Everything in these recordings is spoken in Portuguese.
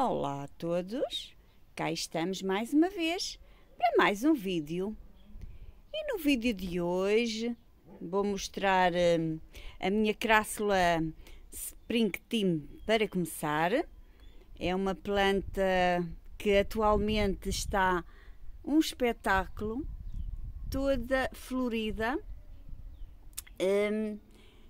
Olá a todos! Cá estamos mais uma vez para mais um vídeo. E no vídeo de hoje vou mostrar hum, a minha crássula Spring Team para começar. É uma planta que atualmente está um espetáculo, toda florida. Hum,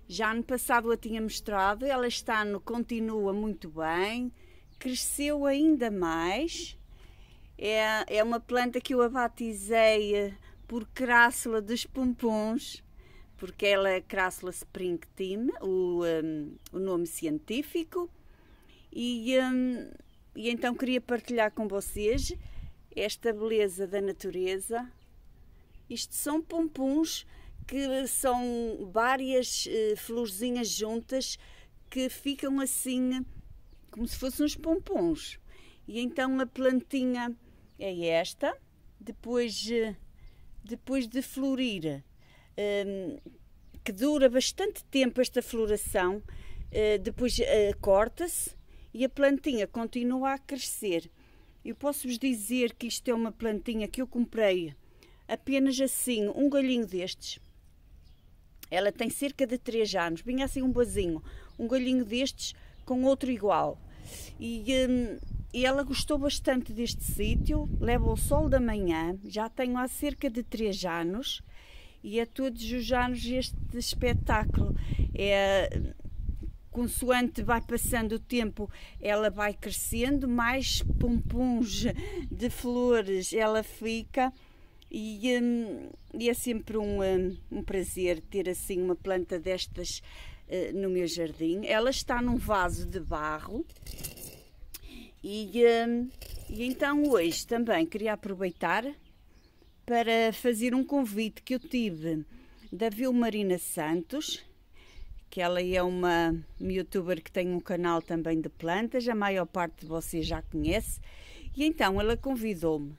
já no passado a tinha mostrado, ela está no continua muito bem, cresceu ainda mais. É, é uma planta que eu a batizei eh, por crassula dos Pompons, porque ela é crassula springtina, o, um, ehm, o nome científico. E, um, ehm, e então queria partilhar com vocês esta beleza da natureza. Isto são pompons que são várias uh, florzinhas juntas que ficam assim como se fossem uns pompons. E então a plantinha é esta, depois, eh, depois de florir, ehm, que dura bastante tempo esta floração, eh, depois eh, corta-se e a plantinha continua a crescer. Eu posso-vos dizer que isto é uma plantinha que eu comprei apenas assim, um galhinho destes. Ela tem cerca de 3 anos, vinha assim um bozinho, um galhinho destes com outro igual. E, um, e ela gostou bastante deste sítio, leva o sol da manhã, já tenho há cerca de três anos e a é todos os anos este espetáculo. É, consoante vai passando o tempo, ela vai crescendo, mais pompons de flores ela fica. E, hum, e, é sempre um, hum, um prazer ter assim uma planta destas eh, no meu jardim. Ela está num vaso de barro e, eh, e então hoje também queria aproveitar para fazer um convite que eu tive da Vilmarina Santos, que ela é uma youtuber que tem um canal também de plantas, a maior parte de vocês já conhece, e então ela convidou-me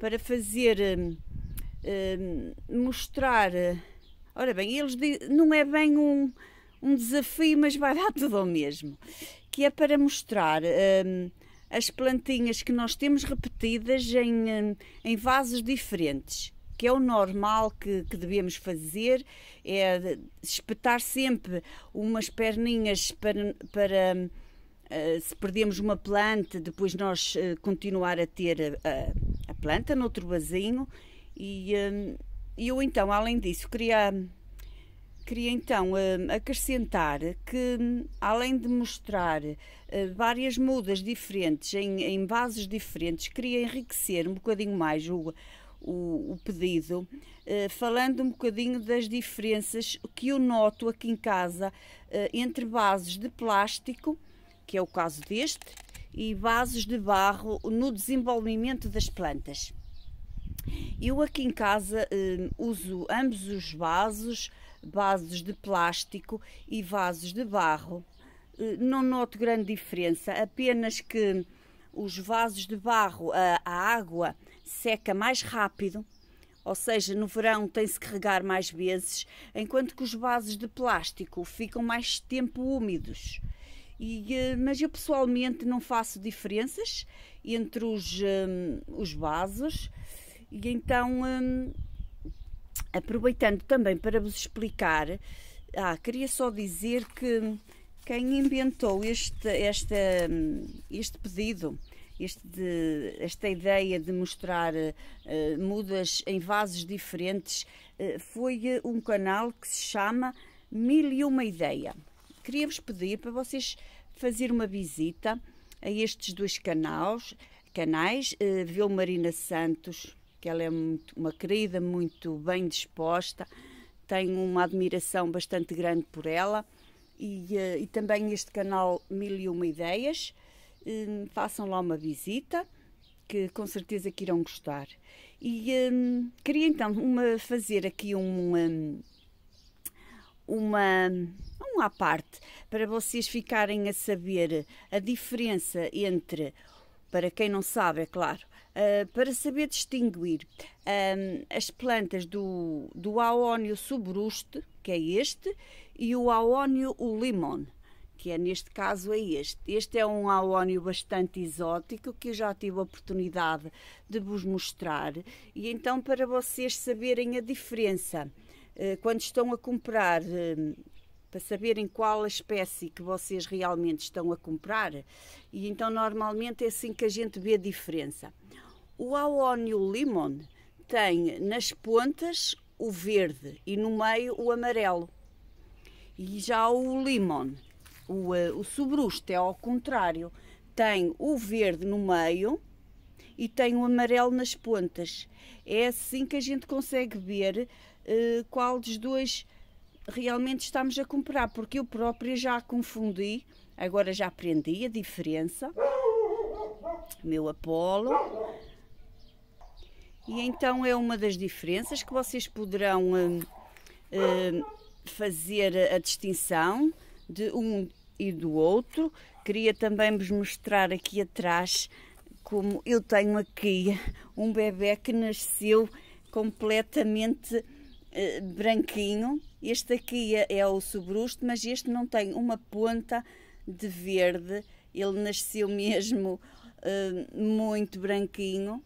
para fazer eh, mostrar. Ora bem, eles não é bem um, um desafio, mas vai dar tudo ao mesmo, que é para mostrar hum, as plantinhas que nós temos repetidas em, hum, em vasos diferentes que é o normal que, que devemos fazer, é espetar sempre umas perninhas para, para uh, se perdemos uma planta, depois nós uh, continuar a ter a, a, a planta noutro vasinho. E, uh, eu então, além disso, queria Queria então hum, acrescentar que, hum, além de mostrar eh, várias mudas diferentes em, em vasos diferentes, queria enriquecer um bocadinho mais o, o, o, pedido, eh, falando um bocadinho das diferenças que eu noto aqui em casa eh, entre vasos de plástico, que é o caso deste, e vasos de barro no desenvolvimento das plantas. Eu aqui em casa hum, uso ambos os vasos vasos de plástico e vasos de barro. Eh, não noto grande diferença, apenas que os vasos de barro, a, a água seca mais rápido, ou seja, no verão tem-se que regar mais vezes, enquanto que os vasos de plástico ficam mais tempo úmidos. E, eh, mas eu pessoalmente não faço diferenças entre os, um, eh, os vasos e então um, aproveitando também para vos explicar, ah, queria só dizer que quem inventou este, este, este pedido, este esta ideia de mostrar uh, mudas em vasos diferentes, uh, foi ah, um canal que se chama Mil e Uma Ideia. Queríamos pedir para vocês fazer uma visita a estes dois canais, canais uh, Vilmarina Santos que ela é muito, uma querida, muito bem disposta, tenho uma admiração bastante grande por ela e, uh, e também este canal Mil e Uma Ideias. Hum, façam lá uma visita que com certeza que irão gostar. E um, queria então uma, fazer aqui um, hum, uma, um à parte para vocês ficarem a saber a diferença entre, para quem não sabe, é claro, ah, para saber distinguir um, as plantas do, do Aonio subruste, que é este, e o o limon que é neste caso é este. Este é um aónio bastante exótico que eu já tive a oportunidade de vos mostrar e então para vocês saberem a diferença ah, quando estão a comprar para saberem qual a espécie que vocês realmente estão a comprar e então normalmente é assim que a gente vê a diferença. O Aonio Limon tem nas pontas o verde e no meio o amarelo. E já o limon, o, eh, o sobrusto é ao contrário, tem o verde no meio e tem o amarelo nas pontas. É assim que a gente consegue ver uh, qual dos dois realmente estamos a comprar, porque eu própria já confundi, agora já aprendi a diferença. Meu Apolo e então é uma das diferenças que vocês poderão uh, uh, fazer a distinção de um e do outro. Queria também vos mostrar aqui atrás como eu tenho aqui um bebê que nasceu completamente uh, branquinho. Este aqui é, é o sobrusto, mas este não tem uma ponta de verde. Ele nasceu mesmo hum, muito branquinho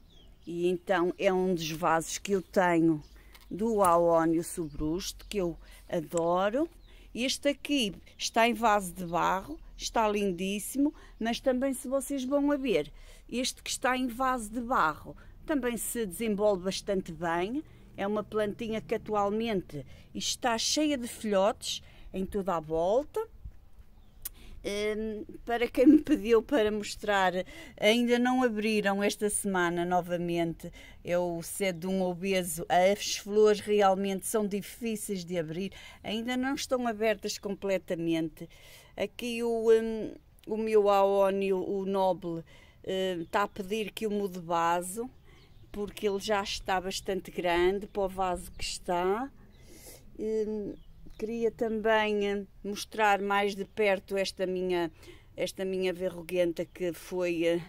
e então é um dos vasos que eu tenho do Aónio Sobrusto, que eu adoro. Este aqui está em vaso de barro, está lindíssimo, mas também se vocês vão a ver, este que está em vaso de barro também se desenvolve bastante bem. É uma plantinha que atualmente está cheia de filhotes em toda a volta. Ehm, para quem me pediu para mostrar, ainda não abriram esta semana novamente. Eu cedo um obeso, as flores realmente são difíceis de abrir, ainda não estão abertas completamente. Aqui o, um, ehm, o meu aónio o Noble, ehm, está a pedir que eu mude vaso, porque ele já está bastante grande para o vaso que está. Queria também eh, mostrar mais de perto esta minha, esta minha verruguenta que foi eh,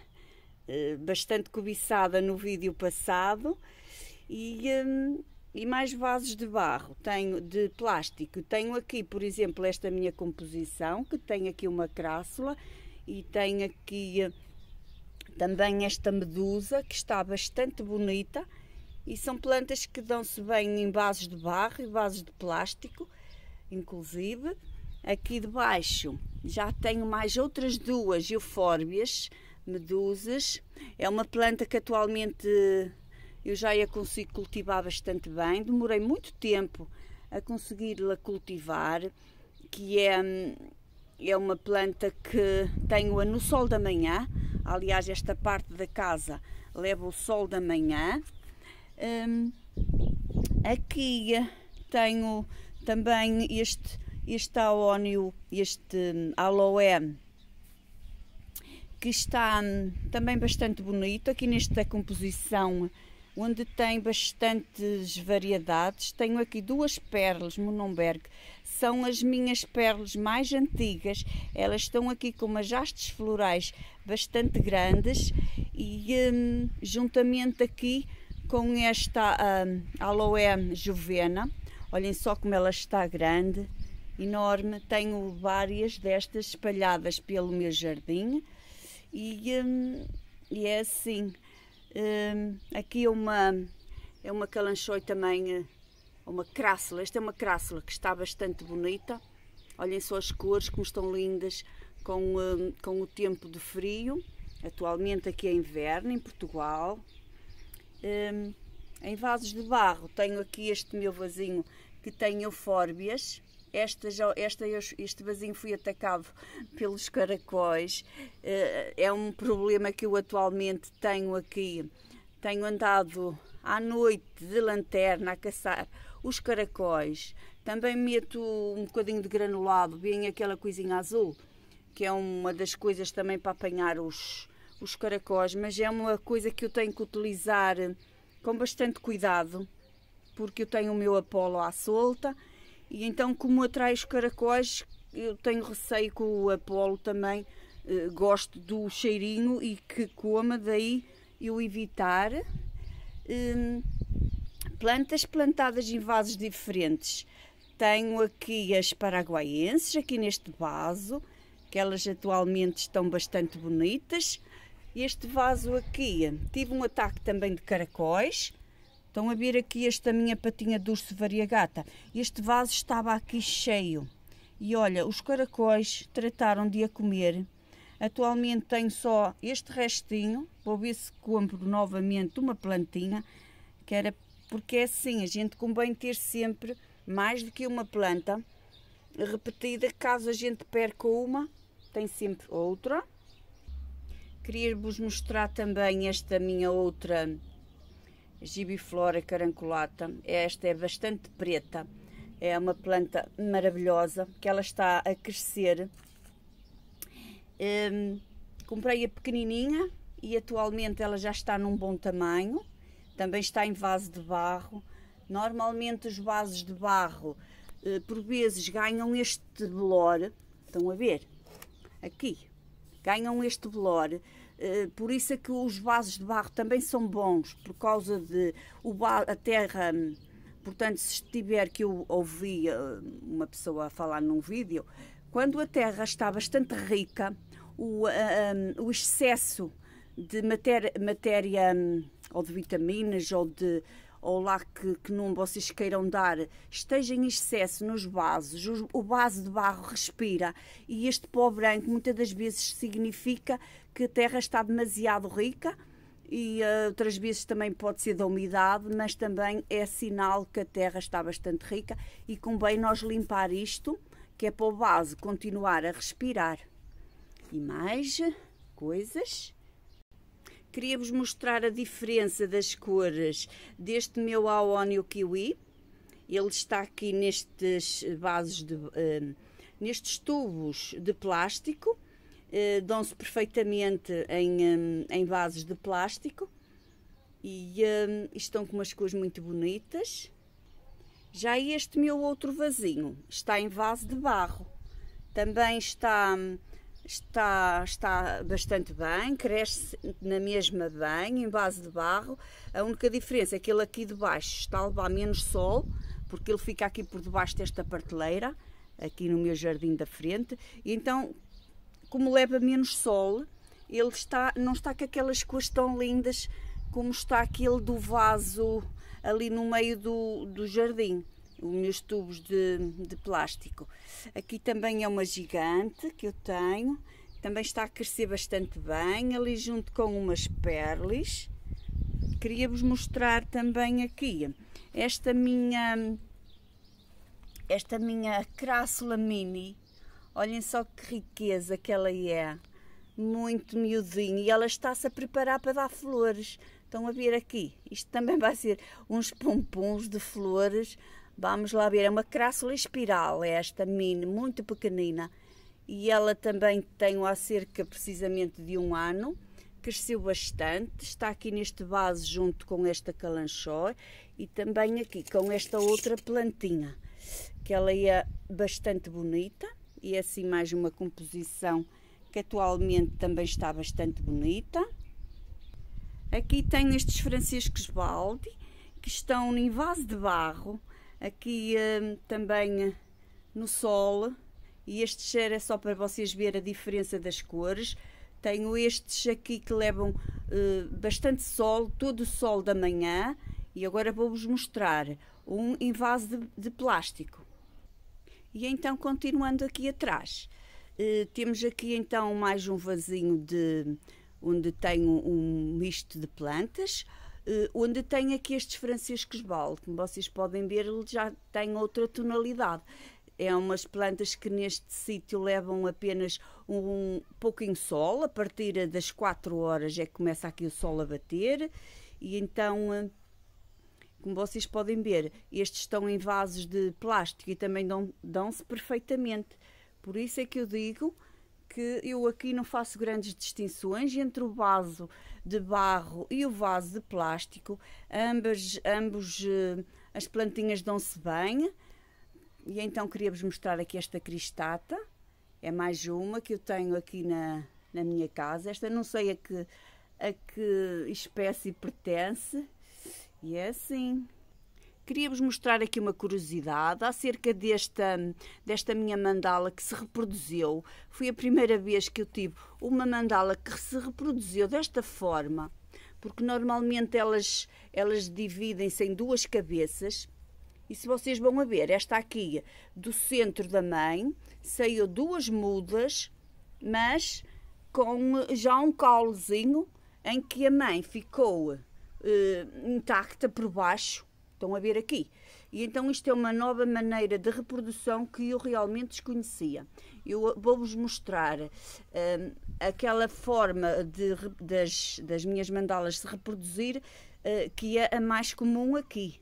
eh, bastante cobiçada no vídeo passado e, e mais vasos de barro, tenho de plástico. Tenho aqui, por exemplo, esta minha composição, que tem aqui uma crássula e tem aqui também esta medusa, que está bastante bonita. E são plantas que dão-se bem em vasos de barro e vasos de plástico inclusive. Aqui debaixo já tenho mais outras duas eufórbias, medusas. É uma planta que atualmente eu já a consigo cultivar bastante bem. Demorei muito tempo a consegui-la cultivar, que é, é uma planta que tenho-a no sol da manhã. Aliás, esta parte da casa leva o sol da manhã. Hum, aqui tenho também este, este aónio, este hum, aloe, que está hum, também bastante bonito, aqui nesta composição, onde tem bastantes variedades. Tenho aqui duas perlas Mononberg, são as minhas perlas mais antigas. Elas estão aqui com umas hastes florais bastante grandes e hum, juntamente aqui com esta hum, aloe juvena, Olhem só como ela está grande, enorme. Tenho várias destas espalhadas pelo meu jardim e, hum, e é assim. Hum, aqui é uma, é uma calanchoi também, eh, uma crássula. Esta é uma crássula que está bastante bonita. Olhem só as cores, como estão lindas com, hum, com o tempo de frio. Atualmente aqui é inverno em Portugal. Um, em vasos de barro tenho aqui este meu vasinho que têm eufórbias. Esta, esta, este vasinho foi atacado pelos caracóis. Eh, é um problema que eu atualmente tenho aqui. Tenho andado à noite de lanterna a caçar os caracóis. Também meto um bocadinho de granulado, bem aquela coisinha azul, que é uma das coisas também para apanhar os, os caracóis, mas é uma coisa que eu tenho que utilizar com bastante cuidado, porque eu tenho o meu Apolo à solta e então como atrai os caracóis, eu tenho receio que o Apolo também eh, goste do cheirinho e que coma, daí eu evitar. Hum, plantas plantadas em vasos diferentes. Tenho aqui as paraguaienses, aqui neste vaso, que elas atualmente estão bastante bonitas. Este vaso aqui, tive um ataque também de caracóis, Estão a ver aqui esta minha patinha de urso variegata? Este vaso estava aqui cheio. E olha, os caracóis trataram de a comer. Atualmente tenho só este restinho. Vou ver se compro novamente uma plantinha. Que era porque é assim, a gente convém ter sempre mais do que uma planta repetida. Caso a gente perca uma, tem sempre outra. Queria-vos mostrar também esta minha outra gibiflora caranculata. Esta é bastante preta. É uma planta maravilhosa que ela está a crescer. Um, comprei a pequenininha e atualmente ela já está num bom tamanho. Também está em vaso de barro. Normalmente os vasos de barro eh, por vezes ganham este bolor. Estão a ver? Aqui. Ganham este bolor eh, por isso é que os vasos de barro também são bons, por causa de a terra. Hum, portanto, se estiver que eu ouvi eh, uma pessoa falar num vídeo, quando a terra está bastante rica, o, eh, um, o excesso de matéria, matéria, hum, ou de vitaminas ou de ou lá que, que nome vocês queiram dar esteja em excesso nos vasos, o, o vaso de barro respira e este pó branco muitas das vezes significa que a terra está demasiado rica e uh, outras vezes também pode ser da umidade, mas também é sinal que a terra está bastante rica e convém nós limpar isto, que é para o vaso continuar a respirar. E mais coisas queria-vos mostrar a diferença das cores deste meu Aonio Kiwi. Ele está aqui nestes vasos de, uh, nestes tubos de plástico, uh, dão-se perfeitamente em, um, eh, em vasos de plástico e um, estão com umas cores muito bonitas. Já este meu outro vasinho está em vaso de barro, também está hum, está, está bastante bem, cresce na mesma bem, em base de barro. A única diferença é que ele aqui de baixo está a levar menos sol, porque ele fica aqui por debaixo desta parteleira, aqui no meu jardim da frente, e então, como leva menos sol, ele está, não está com aquelas cores tão lindas como está aquele do vaso ali no meio do, do jardim os meus tubos de, de plástico. Aqui também é uma gigante que eu tenho, também está a crescer bastante bem, ali junto com umas perles. Queria-vos mostrar também aqui esta minha esta minha crássula mini. Olhem só que riqueza que ela é. Muito miudinha e ela está-se a preparar para dar flores. Estão a ver aqui? Isto também vai ser uns pompons de flores Vamos lá ver, é uma crássula espiral, é esta mini, muito pequenina. E ela também tem há cerca precisamente de um ano, cresceu bastante, está aqui neste vaso junto com esta calanchó e também aqui com esta outra plantinha, que ela é bastante bonita e é assim mais uma composição que atualmente também está bastante bonita. Aqui tem estes Franciscos Baldi, que estão em vaso de barro, aqui hum, também eh, no sol e este cheiro é só para vocês verem a diferença das cores. Tenho estes aqui que levam uh, bastante sol, todo o sol da manhã. E agora vou-vos mostrar um em vaso de, de, plástico. E então, continuando aqui atrás, uh, temos aqui então mais um vasinho de, onde tenho um misto de plantas. Eh, onde tem aqui estes Franciscos Bal, como vocês podem ver, ele já tem outra tonalidade. É umas plantas que neste sítio levam apenas um pouquinho sol, a partir das 4 horas é que começa aqui o sol a bater, e então, eh, como vocês podem ver, estes estão em vasos de plástico e também dão-se perfeitamente. Por isso é que eu digo que eu aqui não faço grandes distinções entre o vaso de barro e o vaso de plástico. Ambas, ambos eh, as plantinhas dão-se bem. E então queria-vos mostrar aqui esta cristata. É mais uma que eu tenho aqui na, na minha casa. Esta não sei a que, a que espécie pertence. E é assim. Queria-vos mostrar aqui uma curiosidade acerca desta, desta minha mandala que se reproduziu. Foi a primeira vez que eu tive uma mandala que se reproduziu desta forma, porque normalmente elas, elas dividem-se em duas cabeças. E se vocês vão a ver, esta aqui do centro da mãe saiu duas mudas, mas com já um calozinho em que a mãe ficou eh, intacta por baixo Estão a ver aqui. E então isto é uma nova maneira de reprodução que eu realmente desconhecia. Eu vou-vos mostrar hum, aquela forma de, das, das minhas mandalas se reproduzir, hum, que é a mais comum aqui.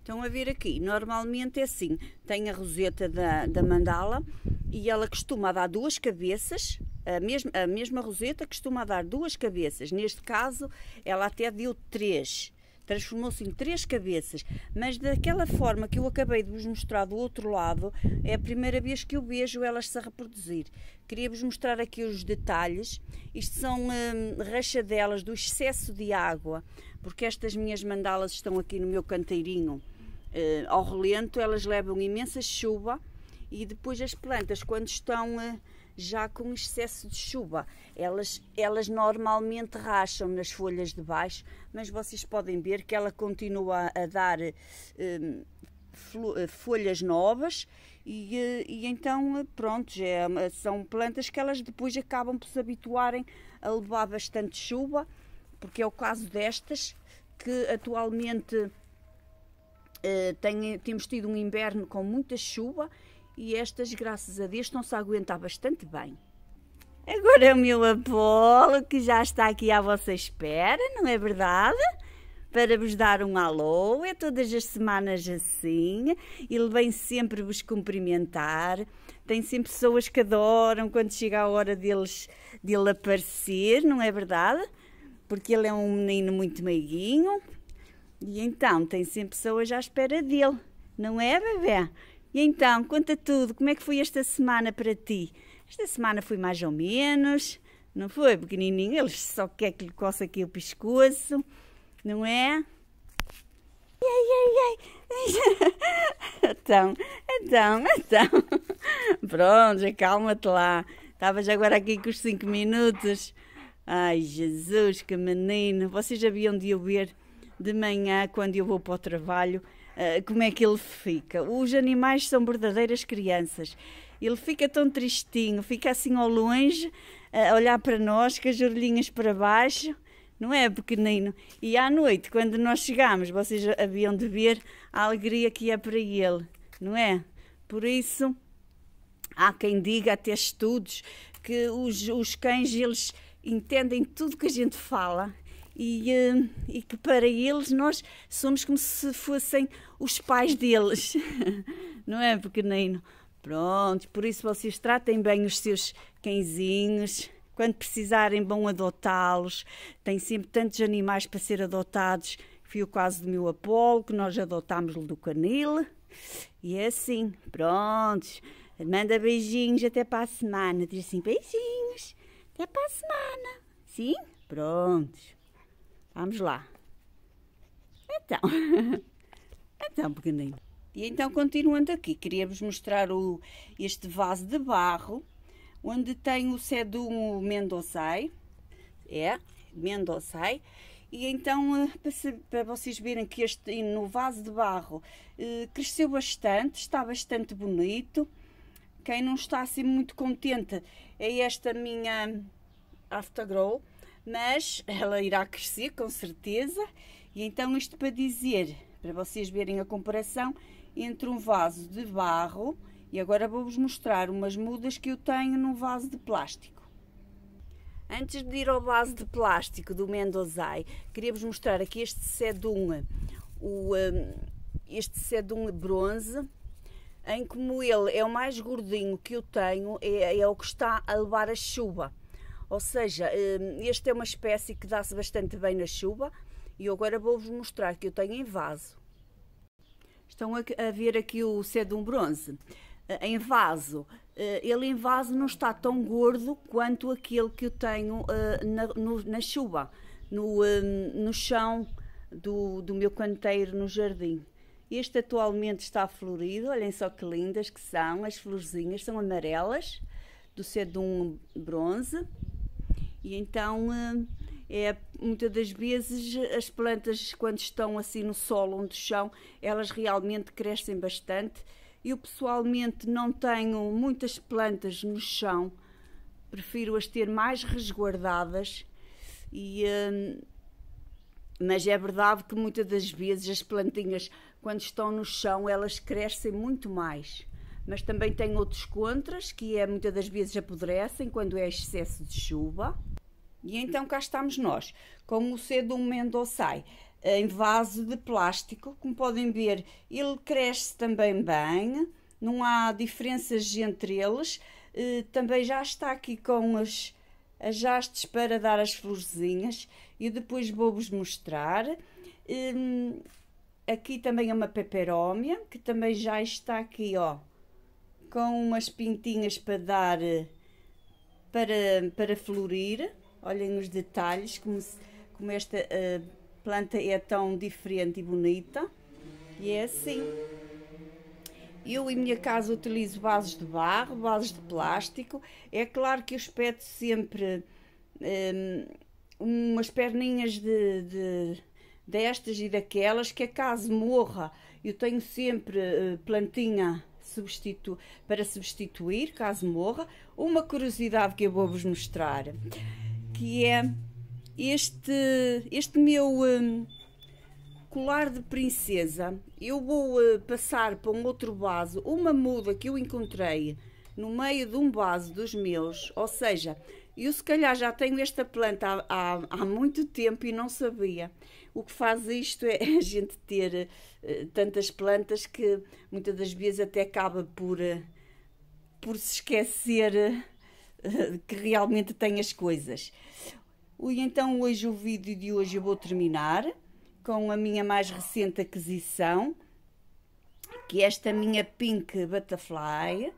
Estão a ver aqui, normalmente é assim, tem a roseta da, da mandala e ela costuma dar duas cabeças, a mesma, a mesma roseta costuma dar duas cabeças, neste caso ela até deu três, transformou-se em três cabeças, mas daquela forma que eu acabei de vos mostrar do outro lado, é a primeira vez que eu vejo elas se reproduzir. Queria-vos mostrar aqui os detalhes. Isto são hum, rachadelas do excesso de água, porque estas minhas mandalas estão aqui no meu canteirinho uh, ao relento, elas levam imensa chuva e depois as plantas, quando estão. Uh, já com excesso de chuva. Elas, elas normalmente racham nas folhas de baixo, mas vocês podem ver que ela continua a dar hum, eh, folhas novas e, eh, e, então eh, pronto, já é são plantas que elas depois acabam por se habituarem a levar bastante chuva, porque é o caso destas que atualmente tem, temos tido um inverno com muita chuva e estas, graças a Deus, estão-se a aguentar bastante bem. Agora é o meu Apolo, que já está aqui à vossa espera, não é verdade? Para vos dar um alô, é todas as semanas assim. Ele vem sempre vos cumprimentar. Tem sempre pessoas que adoram quando chega a hora deles, dele aparecer, não é verdade? Porque ele é um menino muito meiguinho. E então, tem sempre pessoas à espera dele, não é, bebê? E então, conta tudo, como é que foi esta semana para ti? Esta semana foi mais ou menos, não foi, pequenininho? Ele só quer que lhe coça aqui o pescoço, não é? Ai, ai, ai. Então, então, então. Pronto, acalma-te lá. Estavas agora aqui com os 5 minutos. Ai, Jesus, que menino. Vocês haviam de eu ver de manhã quando eu vou para o trabalho eh, como é que ele fica. Os animais são verdadeiras crianças. Ele fica tão tristinho, fica assim ao longe, eh, a olhar para nós, com as orelhinhas para baixo não é pequenino. E à noite, quando nós chegámos, vocês haviam de ver a alegria que é para ele, não é? Por isso, há quem diga, até estudos, que os, os cães, eles entendem tudo que a gente fala e, eh, e que para eles nós somos como se fossem os pais deles, não é, pequenino? Pronto, por isso vocês tratem bem os seus cãezinhos. Quando precisarem, vão adotá-los. Tem sempre tantos animais para ser adotados. Fui o caso do meu Apolo, que nós adotámos-lhe do canil. E é assim, prontos. Manda beijinhos até para a semana. Diz assim, beijinhos, até para a semana. Sim? Prontos. Vamos lá. Então, então, pequenino. E então, continuando aqui, queria-vos mostrar o, este vaso de barro, onde tem o sedum mendozai. É, mendozai. E então, eh, para vocês verem que este no vaso de barro eh, cresceu bastante, está bastante bonito. Quem não está assim muito contente é esta minha aftergrow mas ela irá crescer com certeza. E então isto para dizer, para vocês verem a comparação entre um vaso de barro e agora vou-vos mostrar umas mudas que eu tenho num vaso de plástico. Antes de ir ao vaso de plástico do Mendozai, queria-vos mostrar aqui este sedum, o, hum, este sedum bronze, em como ele é o mais gordinho que eu tenho, é, é o que está a levar a chuva. Ou seja, hum, este é uma espécie que dá-se bastante bem na chuva e eu agora vou-vos mostrar que eu tenho em vaso. Estão a ver aqui o sedum bronze eh, em vaso. Eh, ele em vaso não está tão gordo quanto aquele que eu tenho eh, na, no, na chuva, no, hum, no chão do, do meu canteiro no jardim. Este atualmente está florido, olhem só que lindas que são, as florzinhas são amarelas, do sedum bronze. E então eh, é, muitas das vezes as plantas quando estão assim no solo ou no chão elas realmente crescem bastante eu pessoalmente não tenho muitas plantas no chão prefiro as ter mais resguardadas e eh, mas é verdade que muitas das vezes as plantinhas quando estão no chão elas crescem muito mais mas também tem outros contras que é muitas das vezes apodrecem quando é excesso de chuva e então cá estamos nós, com o C do Mendocai eh, em vaso de plástico, como podem ver, ele cresce também bem, não há diferenças entre eles. Eh, também já está aqui com as, as hastes para dar as florzinhas e depois vou-vos mostrar. Ehm, aqui também é uma peperómia, que também já está aqui, ó, com umas pintinhas para dar, eh, para, para florir. Olhem os detalhes, como, se, como esta uh, planta é tão diferente e bonita. E é assim. Eu em minha casa utilizo bases de barro, bases de plástico. É claro que eu espeto sempre um, eh, umas perninhas de, de, destas e daquelas que acaso morra. Eu tenho sempre eh, plantinha substitu para substituir, caso morra. Uma curiosidade que eu vou vos mostrar que é este, este meu um, colar de princesa. Eu vou uh, passar para um outro vaso, uma muda que eu encontrei no meio de um vaso dos meus, ou seja, eu se calhar já tenho esta planta há, há, há, muito tempo e não sabia. O que faz isto é a gente ter uh, tantas plantas que muitas das vezes até acaba por, uh, por se esquecer que realmente tem as coisas. E então hoje o vídeo de hoje eu vou terminar com a minha mais recente aquisição, que é esta minha Pink Butterfly.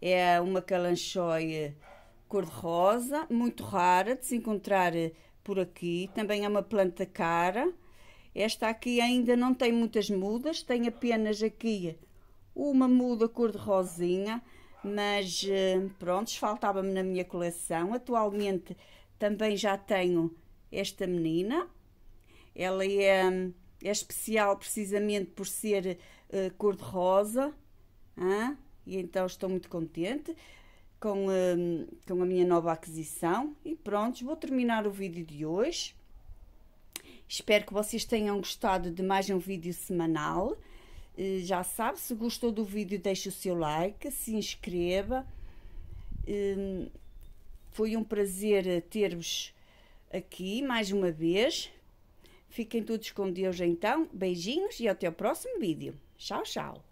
É uma calanchoia cor-de-rosa, muito rara de se encontrar eh, por aqui. Também é uma planta cara. Esta aqui ainda não tem muitas mudas, tem apenas aqui uma muda cor-de-rosinha, mas hum, pronto, faltava-me na minha coleção. Atualmente também já tenho esta menina. Ela é, hum, é especial precisamente por ser uh, cor-de-rosa. Ah, e então estou muito contente com, hum, com a minha nova aquisição. E pronto, vou terminar o vídeo de hoje. Espero que vocês tenham gostado de mais um vídeo semanal. Eh, já sabe, se gostou do vídeo, deixe o seu like, se inscreva. Ehm, foi um prazer eh, ter-vos aqui mais uma vez. Fiquem todos com Deus então. Beijinhos e até o próximo vídeo. Tchau, tchau.